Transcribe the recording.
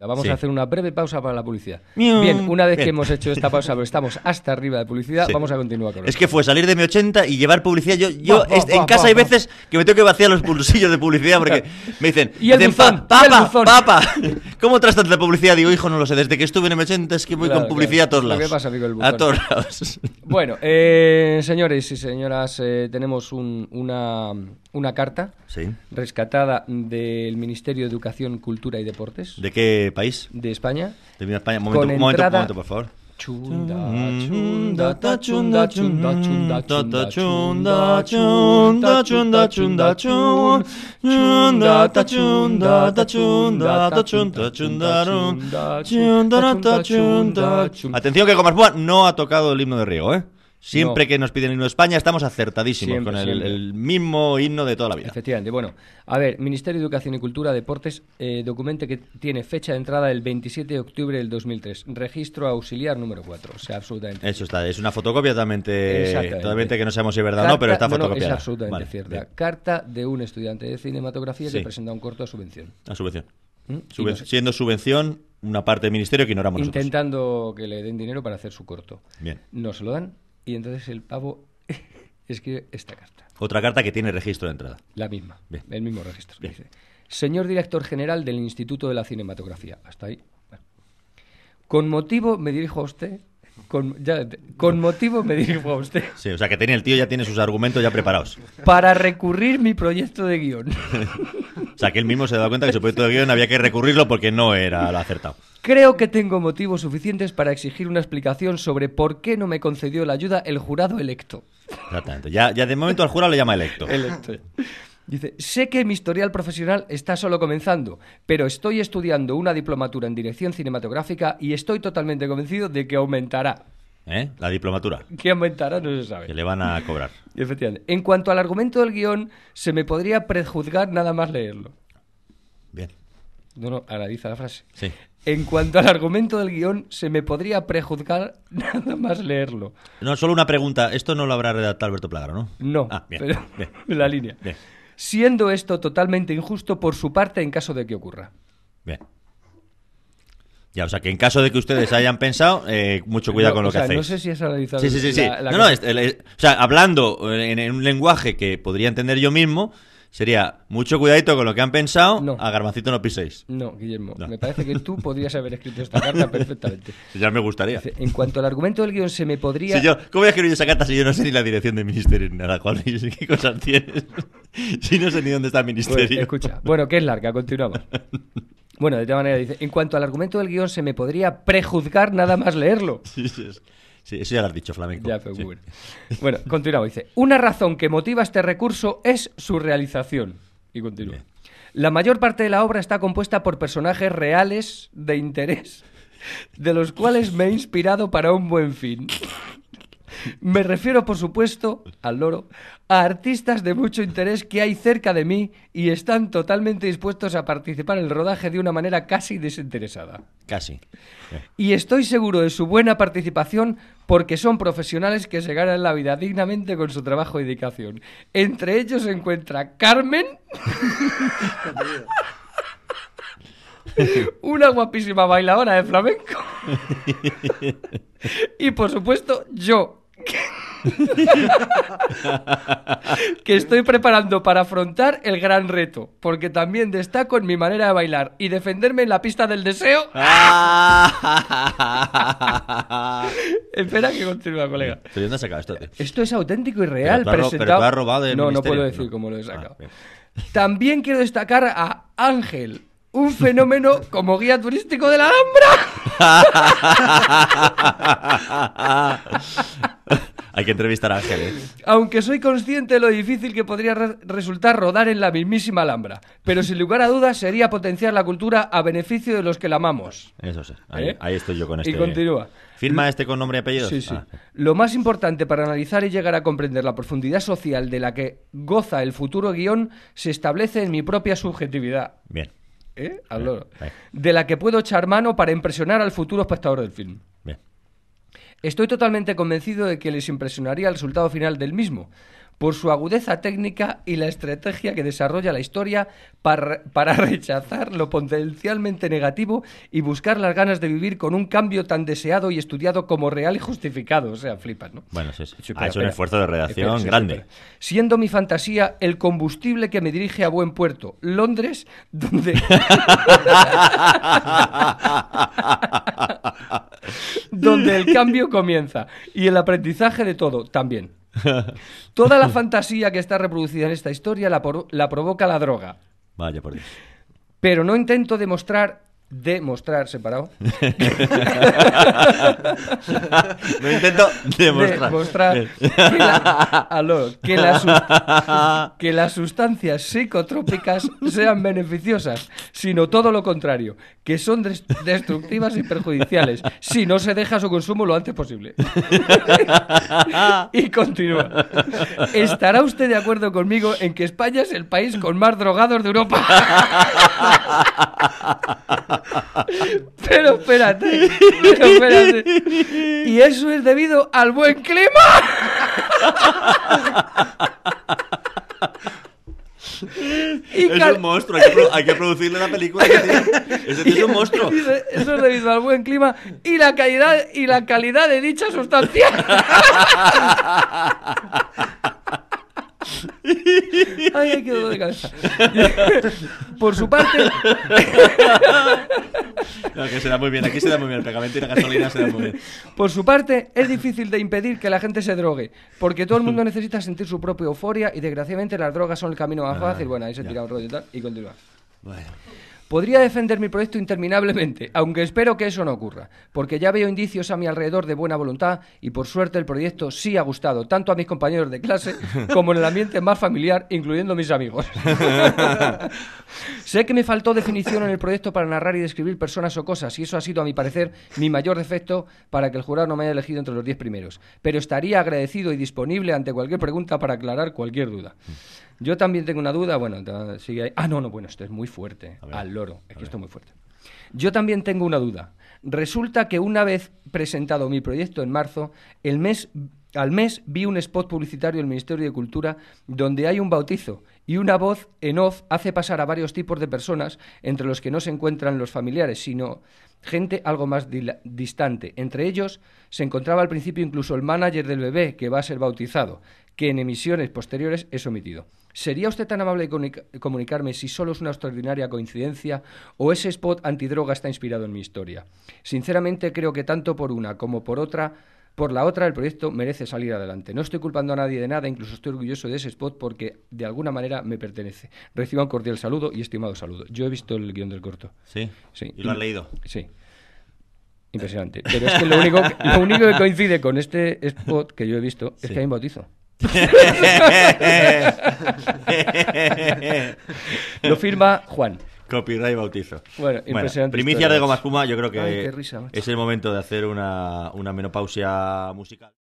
Vamos a hacer una breve pausa para la publicidad. Bien, una vez que hemos hecho esta pausa, pero estamos hasta arriba de publicidad, vamos a continuar con Es que fue salir de mi 80 y llevar publicidad. Yo, yo en casa hay veces que me tengo que vaciar los pulsillos de publicidad porque me dicen, papa, papa, ¿cómo trastas la publicidad? Digo, hijo, no lo sé, desde que estuve en m 80 es que voy con publicidad a todos lados. ¿Qué pasa, amigo, el A todos lados. Bueno, eh, señores y señoras, eh, tenemos una, una carta rescatada del Ministerio de Educación, Cultura y Deportes. ¿De qué país? De España. De España. Momento, un momento, momento, por favor. Atención que no ha tocado el himno de Río, ¿eh? Siempre que nos piden el himno de España estamos acertadísimos con el, mismo himno de toda la vida. Efectivamente. Bueno, a ver, Ministerio de Educación y Cultura, Deportes, eh, documento que tiene fecha de entrada el 27 de octubre del 2003. Registro auxiliar número 4. O sea, absolutamente. Eso está, es una fotocopia totalmente, totalmente que no sabemos si es verdad o no, pero está fotocopiada. es absolutamente cierta. Carta de un estudiante de cinematografía que presenta un corto a subvención. A subvención. ¿Mm? Siendo subvención una parte del ministerio que ignoramos Intentando que le den dinero para hacer su corto. Bien. ¿No se lo dan? Y entonces el pavo escribe esta carta. Otra carta que tiene registro de entrada. La misma, el mismo registro. Dice, Señor director general del Instituto de la Cinematografía. Hasta ahí. Con motivo, me dirijo a usted con, ya, con motivo me dirijo a usted. Sí, o sea que tenía el tío ya tiene sus argumentos ya preparados. Para recurrir mi proyecto de guión. o sea que él mismo se da cuenta que su proyecto de guión había que recurrirlo porque no era el acertado. Creo que tengo motivos suficientes para exigir una explicación sobre por qué no me concedió la ayuda el jurado electo. Exactamente. Ya, ya de momento al jurado le llama electo. Electo. Dice, sé que mi historial profesional está solo comenzando, pero estoy estudiando una diplomatura en dirección cinematográfica y estoy totalmente convencido de que aumentará. ¿Eh? La diplomatura. Que aumentará, no se sabe. Que le van a cobrar. Efectivamente. En cuanto al argumento del guión, se me podría prejuzgar nada más leerlo. Bien. No, no, analiza la frase. Sí. En cuanto al argumento del guión, se me podría prejuzgar nada más leerlo. No, solo una pregunta. Esto no lo habrá redactado Alberto Plagaro, ¿no? No, ah, bien, la línea. Bien siendo esto totalmente injusto por su parte en caso de que ocurra. Bien. Ya, o sea, que en caso de que ustedes hayan pensado, eh, mucho cuidado con lo que sea, No sé si es analizado. Sí, sí, sí. es, este, o sea, hablando eh, en, un lenguaje que podría entender yo mismo, sería mucho cuidadito con lo que han pensado, a Garmacito no piséis. No, Guillermo, me parece que tú podrías haber escrito esta carta perfectamente. ya me gustaría. En cuanto al argumento del guión, se me podría... ¿Cómo voy a escribir esa carta si yo no sé ni la dirección del ministerio ni nada? ¿Cuál, ¿Qué cosas tienes? si no sé ni dónde está el pues, ministerio. escucha, bueno, que es larga, continuamos. Bueno, de todas manera dice, en cuanto al argumento del guión, se me podría prejuzgar nada más leerlo. Sí, sí. Sí, eso ya lo has dicho, flamenco. bueno. bueno, continuamos. Dice, una razón que motiva este recurso es su realización. Y continúa. La mayor parte de la obra está compuesta por personajes reales de interés, de los cuales me he inspirado para un buen fin. Me refiero, por supuesto, al loro, a artistas de mucho interés que hay cerca de mí y están totalmente dispuestos a participar en el rodaje de una manera casi desinteresada. Casi. Y estoy seguro de su buena participación porque son profesionales que se ganan la vida dignamente con su trabajo y dedicación. Entre ellos se encuentra Carmen. una guapísima bailadora de flamenco. y por supuesto, yo, que estoy preparando para afrontar el gran reto, porque también destaco en mi manera de bailar y defenderme en la pista del deseo. Ah. Espera que continúa, colega. sacado esto, Esto es auténtico y real. presentado... No, puedo decir cómo lo he ah, sacado. también quiero destacar a Ángel, un fenómeno como guía turístico de la Alhambra. Hay que entrevistar a Ángeles. ¿eh? Aunque soy consciente de lo difícil que podría resultar rodar en la mismísima Alhambra, pero sin lugar a dudas sería potenciar la cultura a beneficio de los que la amamos. Eso sí, ahí, ¿Eh? estoy yo con este. Y continúa. ¿Firma este con nombre y apellido? Sí, sí. Ah, lo más importante para analizar y llegar a comprender la profundidad social de la que goza el futuro guión se establece en mi propia subjetividad. Bien. ¿Eh? Bien. De la que puedo echar mano para impresionar al futuro espectador del film. Estoy totalmente convencido de que les impresionaría el resultado final del mismo, por su agudeza técnica y la estrategia que desarrolla la historia para, para, rechazar lo potencialmente negativo y buscar las ganas de vivir con un cambio tan deseado y estudiado como real y justificado. O sea, flipas, ¿no? Bueno, sí, sí. ha ah, hecho un esfuerzo de redacción grande. Siendo mi fantasía el combustible que me dirige a buen puerto, Londres, donde... donde el cambio comienza y el aprendizaje de todo también. Toda la fantasía que está reproducida en esta historia la, provoca la droga. Vaya por Dios. Pero no intento demostrar demostrar separado. Lo intento demostrar. que, que, que, las sustancias psicotrópicas sean beneficiosas, sino todo lo contrario, que son destructivas y perjudiciales si no se deja su consumo lo antes posible. y continúa. ¿Estará usted de acuerdo conmigo en que España es el país con más drogados de Europa? pero espérate, pero espérate. Y eso es debido al buen clima. es un monstruo, hay que, producirle la película. Ese es un monstruo. Eso es debido al buen clima y la calidad, y la calidad de dicha sustancia. Ay, Por su parte. Aquí se da muy pegamento la gasolina se da muy bien. Por su parte, es difícil de impedir que la gente se drogue. Porque todo el mundo necesita sentir su propia euforia. Y desgraciadamente, las drogas son el camino más fácil. Bueno, ahí se tira un rollo y tal. Y continúa. Podría defender mi proyecto interminablemente, aunque espero que eso no ocurra, porque ya veo indicios a mi alrededor de buena voluntad y por suerte el proyecto sí ha gustado tanto a mis compañeros de clase como en el ambiente más familiar, incluyendo mis amigos. sé que me faltó definición en el proyecto para narrar y describir personas o cosas, y eso ha sido, a mi parecer, mi mayor defecto para que el jurado no me haya elegido entre los diez primeros, pero estaría agradecido y disponible ante cualquier pregunta para aclarar cualquier duda. Mm. Yo también tengo una duda, bueno, sigue ahí. Ah, no, no, bueno, esto es muy fuerte, al loro, esto muy fuerte. Yo también tengo una duda. Resulta que una vez presentado mi proyecto en marzo, el mes, al mes vi un spot publicitario del Ministerio de Cultura donde hay un bautizo y una voz en off hace pasar a varios tipos de personas, entre los que no se encuentran los familiares, sino gente algo más distante. Entre ellos se encontraba al principio incluso el manager del bebé que va a ser bautizado, que en emisiones posteriores es omitido. ¿Sería usted tan amable de comunicarme si solo es una extraordinaria coincidencia o ese spot antidroga está inspirado en mi historia? Sinceramente creo que tanto por una como por otra, por la otra el proyecto merece salir adelante. No estoy culpando a nadie de nada, incluso estoy orgulloso de ese spot porque de alguna manera me pertenece. Reciba un cordial saludo y estimado saludo. Yo he visto el guión del corto. Sí. sí. ¿Y lo has leído? Sí. Impresionante. Pero es que lo único, que, coincide con este spot que yo he visto es que hay un bautizo. Lo firma Juan. Copyright bautizo. Bueno, impresionante. primicia de Goma Espuma, yo creo que es el momento de hacer una, una menopausia musical.